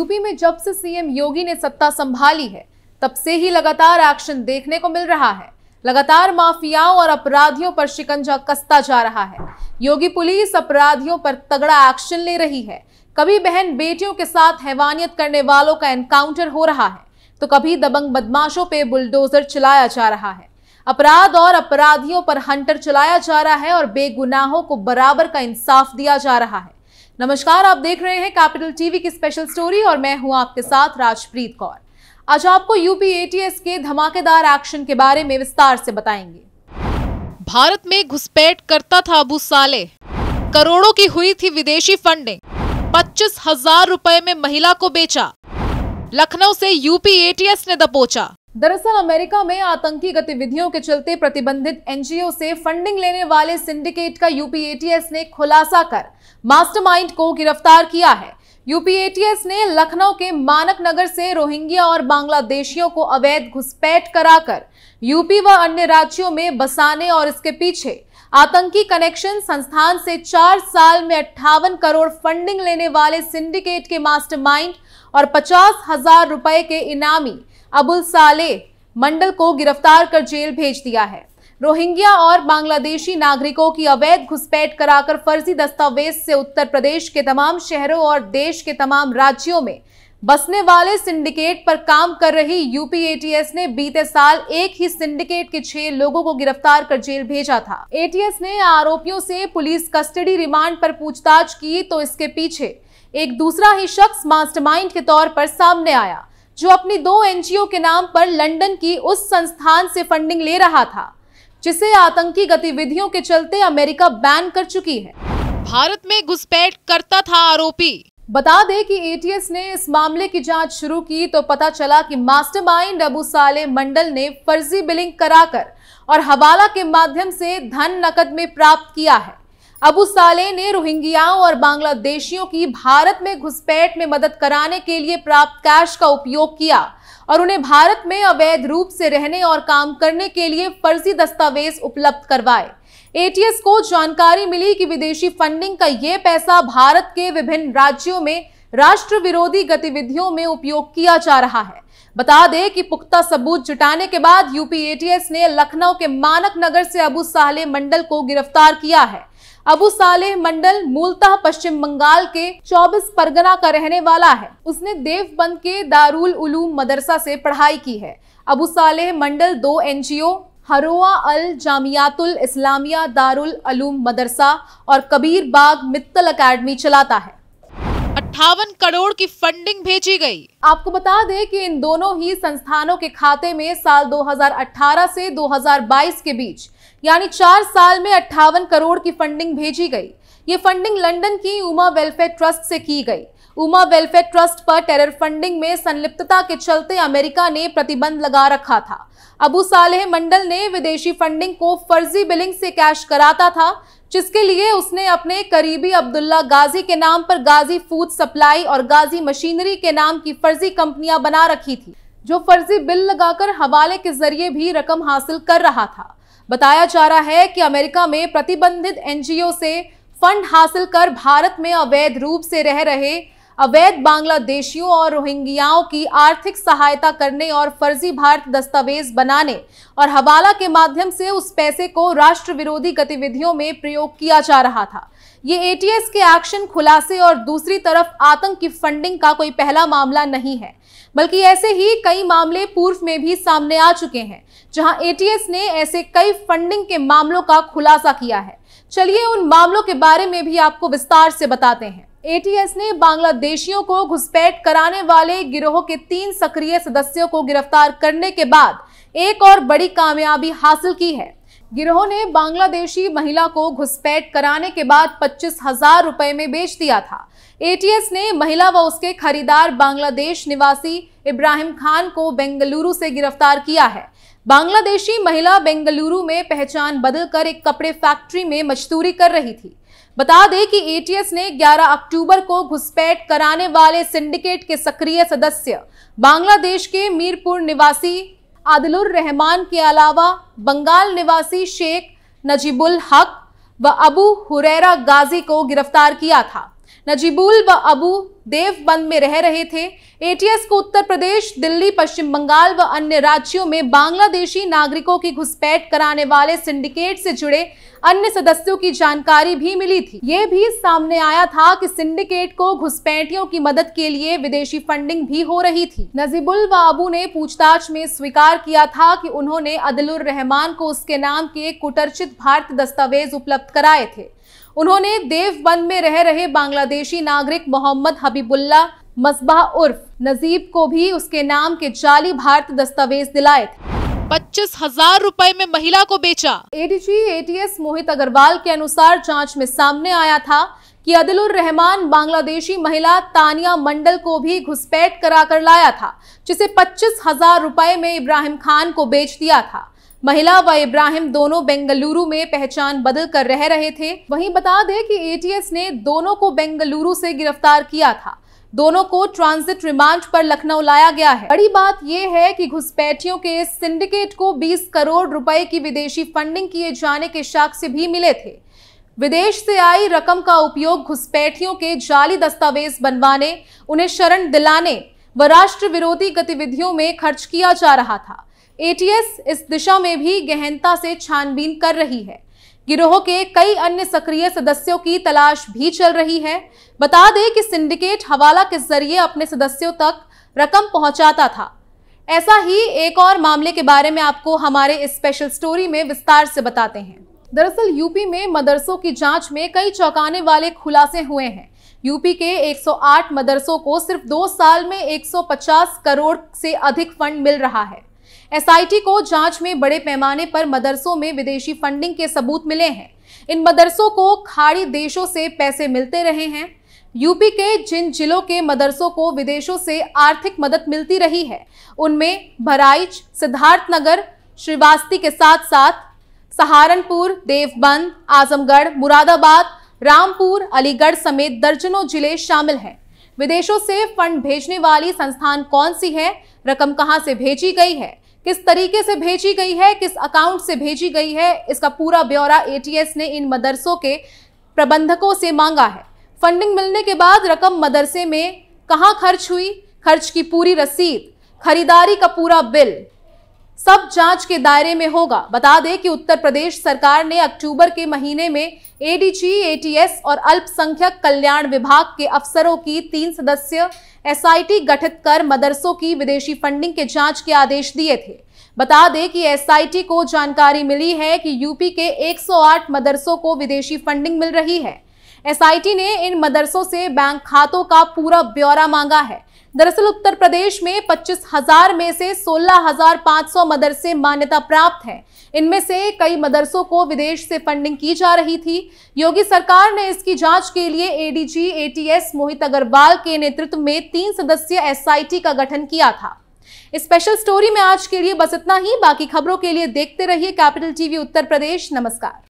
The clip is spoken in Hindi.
यूपी में जब से सीएम योगी ने सत्ता संभाली है तब से ही लगातार एक्शन देखने को मिल रहा है लगातार माफियाओं और अपराधियों पर शिकंजा कसता जा रहा है योगी पुलिस अपराधियों पर तगड़ा एक्शन ले रही है कभी बहन बेटियों के साथ हैवानियत करने वालों का एनकाउंटर हो रहा है तो कभी दबंग बदमाशों पे बुलडोजर चलाया जा रहा है अपराध और अपराधियों पर हंटर चलाया जा रहा है और बेगुनाहों को बराबर का इंसाफ दिया जा रहा है नमस्कार आप देख रहे हैं कैपिटल टीवी की स्पेशल स्टोरी और मैं हूं आपके साथ राजप्रीत कौर आज आपको यूपी एटीएस के धमाकेदार एक्शन के बारे में विस्तार से बताएंगे भारत में घुसपैठ करता था अबू साले करोड़ों की हुई थी विदेशी फंडिंग पच्चीस हजार रूपए में महिला को बेचा लखनऊ से यूपी एटीएस ने दबोचा दरअसल अमेरिका में आतंकी गतिविधियों के चलते प्रतिबंधित एनजीओ से फंडिंग लेने वाले सिंडिकेट का यूपीएटीएस ने खुलासा कर मास्टरमाइंड को गिरफ्तार किया है यूपीएटीएस ने लखनऊ के मानक नगर से रोहिंग्या और बांग्लादेशियों को अवैध घुसपैठ कराकर यूपी व अन्य राज्यों में बसाने और इसके पीछे आतंकी कनेक्शन संस्थान से चार साल में अट्ठावन करोड़ फंडिंग लेने वाले सिंडिकेट के मास्टरमाइंड और पचास हजार रुपए के इनामी अबुल साले मंडल को गिरफ्तार कर जेल भेज दिया है रोहिंग्या और बांग्लादेशी नागरिकों की अवैध घुसपैठ कराकर फर्जी दस्तावेज से उत्तर प्रदेश के तमाम शहरों और देश के तमाम राज्यों में बसने वाले सिंडिकेट पर काम कर रही यूपी ने बीते साल एक ही सिंडिकेट के छह लोगों को गिरफ्तार कर जेल भेजा था एटीएस ने आरोपियों से पुलिस कस्टडी रिमांड पर पूछताछ की तो इसके पीछे एक दूसरा ही शख्स मास्टरमाइंड के तौर पर सामने आया जो अपनी दो एनजीओ के नाम पर लंदन की उस संस्थान से फंडिंग ले रहा था जिसे आतंकी गतिविधियों के चलते अमेरिका बैन कर चुकी है भारत में घुसपैठ करता था आरोपी बता दें कि एटीएस ने इस मामले की जांच शुरू की तो पता चला कि मास्टरमाइंड अबू साले मंडल ने फर्जी बिलिंग कराकर और हवाला के माध्यम से धन नकद में प्राप्त किया है अबू साले ने रोहिंग्याओं और बांग्लादेशियों की भारत में घुसपैठ में मदद कराने के लिए प्राप्त कैश का उपयोग किया और उन्हें भारत में अवैध रूप से रहने और काम करने के लिए फर्जी दस्तावेज उपलब्ध करवाए एटीएस को जानकारी मिली कि विदेशी फंडिंग का ये पैसा भारत के विभिन्न राज्यों में राष्ट्र विरोधी गतिविधियों में उपयोग किया जा रहा है बता दें कि पुख्ता सबूत जुटाने के बाद यूपी एटीएस ने लखनऊ के मानक नगर से अबू साले मंडल को गिरफ्तार किया है अबू साले मंडल मूलतः पश्चिम बंगाल के 24 परगना का रहने वाला है उसने देवबंद के दारुल उलूम मदरसा से पढ़ाई की है अबू साले मंडल दो एनजीओ हरोआ अल जामियातुल इस्लामिया दारुल अलूम मदरसा और कबीर बाग मित्तल अकेडमी चलाता है अट्ठावन करोड़ की फंडिंग भेजी गई आपको बता दें कि इन दोनों ही संस्थानों के खाते में साल 2018 से 2022 के बीच यानी चार साल में अट्ठावन करोड़ की फंडिंग भेजी गई ये फंडिंग लंदन की उमा वेलफेयर ट्रस्ट से की गई उमा वेलफेयर ट्रस्ट पर टेरर फंडिंग में संलिप्तता के चलते अमेरिका ने प्रतिबंध लगा रखा था अबू सालेह मंडल ने विदेशी फंडिंग को फर्जी बिलिंग से कैश कराता था जिसके लिए उसने अपने करीबी अब्दुल्ला गाजी के नाम पर गाजी फूड सप्लाई और गाजी मशीनरी के नाम की फर्जी कंपनियां बना रखी थी जो फर्जी बिल लगाकर हवाले के जरिए भी रकम हासिल कर रहा था बताया जा रहा है कि अमेरिका में प्रतिबंधित एनजीओ से फंड हासिल कर भारत में अवैध रूप से रह रहे अवैध बांग्लादेशियों और रोहिंग्याओं की आर्थिक सहायता करने और फर्जी भारत दस्तावेज बनाने और हवाला के माध्यम से उस पैसे को राष्ट्र विरोधी गतिविधियों में प्रयोग किया जा रहा था ये एटीएस के एक्शन खुलासे और दूसरी तरफ आतंक की फंडिंग का कोई पहला मामला नहीं है बल्कि ऐसे ही कई मामले पूर्व में भी सामने आ चुके हैं जहां एटीएस ने ऐसे कई फंडिंग के मामलों का खुलासा किया है चलिए उन मामलों के बारे में भी आपको विस्तार से बताते हैं एटीएस ने बांग्लादेशियों को घुसपैठ कराने वाले गिरोह के तीन सक्रिय सदस्यों को गिरफ्तार करने के बाद एक और बड़ी कामयाबी हासिल की है गिरोह ने बांग्लादेशी महिला को घुसपैठ कराने के बाद पच्चीस हजार रुपए में बेच दिया था एटीएस ने महिला व उसके खरीदार बांग्लादेश निवासी इब्राहिम खान को बेंगलुरु से गिरफ्तार किया है बांग्लादेशी महिला बेंगलुरु में पहचान बदलकर एक कपड़े फैक्ट्री में मजदूरी कर रही थी बता दें कि एटीएस ने 11 अक्टूबर को घुसपैठ कराने वाले सिंडिकेट के सक्रिय सदस्य बांग्लादेश के मीरपुर निवासी आदिलुर रहमान के अलावा बंगाल निवासी शेख नजीबुल हक व अबू हुरैरा गाजी को गिरफ्तार किया था नजीबुल व अबू देवबंद में रह रहे थे एटीएस को उत्तर प्रदेश दिल्ली पश्चिम बंगाल व अन्य राज्यों में बांग्लादेशी नागरिकों की घुसपैठ कराने वाले सिंडिकेट से जुड़े अन्य सदस्यों की जानकारी भी मिली थी ये भी सामने आया था कि सिंडिकेट को घुसपैठियों की मदद के लिए विदेशी फंडिंग भी हो रही थी नजीबुल व अबू ने पूछताछ में स्वीकार किया था कि उन्होंने अदलुर रहमान को उसके नाम के कुटर्चित भारत दस्तावेज उपलब्ध कराए थे उन्होंने देवबंद में रह रहे बांग्लादेशी नागरिक मोहम्मद हबीबुल्ला मसबाह उर्फ नजीब को भी उसके नाम के जाली भारत दस्तावेज दिलाए थे पच्चीस हजार रूपए में महिला को बेचा एडीजी एटीएस मोहित अग्रवाल के अनुसार जांच में सामने आया था कि अदिलुर रहमान बांग्लादेशी महिला तानिया मंडल को भी घुसपैठ करा कर लाया था जिसे पच्चीस हजार रूपए में इब्राहिम खान को बेच दिया था महिला व इब्राहिम दोनों बेंगलुरु में पहचान बदल कर रह रहे थे वहीं बता दें कि एटीएस ने दोनों को बेंगलुरु से गिरफ्तार किया था दोनों को ट्रांजिट रिमांड पर लखनऊ लाया गया है बड़ी बात यह है कि घुसपैठियों के सिंडिकेट को 20 करोड़ रुपए की विदेशी फंडिंग किए जाने के से भी मिले थे विदेश से आई रकम का उपयोग घुसपैठियों के जाली दस्तावेज बनवाने उन्हें शरण दिलाने व राष्ट्र विरोधी गतिविधियों में खर्च किया जा रहा था एटीएस इस दिशा में भी गहनता से छानबीन कर रही है गिरोह के कई अन्य सक्रिय सदस्यों की तलाश भी चल रही है बता दें कि सिंडिकेट हवाला के जरिए अपने सदस्यों तक रकम पहुंचाता था ऐसा ही एक और मामले के बारे में आपको हमारे इस स्पेशल स्टोरी में विस्तार से बताते हैं दरअसल यूपी में मदरसों की जांच में कई चौंकाने वाले खुलासे हुए हैं यूपी के 108 मदरसों को सिर्फ दो साल में 150 करोड़ से अधिक फंड मिल रहा है एसआईटी को जांच में बड़े पैमाने पर मदरसों में विदेशी फंडिंग के सबूत मिले हैं इन मदरसों को खाड़ी देशों से पैसे मिलते रहे हैं यूपी के जिन जिलों के मदरसों को विदेशों से आर्थिक मदद मिलती रही है उनमें भराइच सिद्धार्थनगर श्रीवास्ती के साथ साथ सहारनपुर देवबंद आजमगढ़ मुरादाबाद रामपुर अलीगढ़ समेत दर्जनों जिले शामिल हैं विदेशों से फंड भेजने वाली संस्थान कौन सी है रकम कहां से भेजी गई है किस तरीके से भेजी गई है किस अकाउंट से भेजी गई है इसका पूरा ब्यौरा एटीएस ने इन मदरसों के प्रबंधकों से मांगा है फंडिंग मिलने के बाद रकम मदरसे में कहाँ खर्च हुई खर्च की पूरी रसीद खरीदारी का पूरा बिल सब जांच के दायरे में होगा बता दें कि उत्तर प्रदेश सरकार ने अक्टूबर के महीने में एडीजी एटीएस और अल्पसंख्यक कल्याण विभाग के अफसरों की तीन सदस्य एसआईटी गठित कर मदरसों की विदेशी फंडिंग के जांच के आदेश दिए थे बता दें कि एसआईटी को जानकारी मिली है कि यूपी के 108 मदरसों को विदेशी फंडिंग मिल रही है एसआईटी ने इन मदरसों से बैंक खातों का पूरा ब्यौरा मांगा है दरअसल उत्तर प्रदेश में पच्चीस हजार में से सोलह हजार पांच सौ मदरसे मान्यता प्राप्त हैं इनमें से कई मदरसों को विदेश से फंडिंग की जा रही थी योगी सरकार ने इसकी जांच के लिए एडीजी एटीएस मोहित अग्रवाल के नेतृत्व में तीन सदस्यीय एसआईटी का गठन किया था इस स्पेशल स्टोरी में आज के लिए बस इतना ही बाकी खबरों के लिए देखते रहिए कैपिटल टीवी उत्तर प्रदेश नमस्कार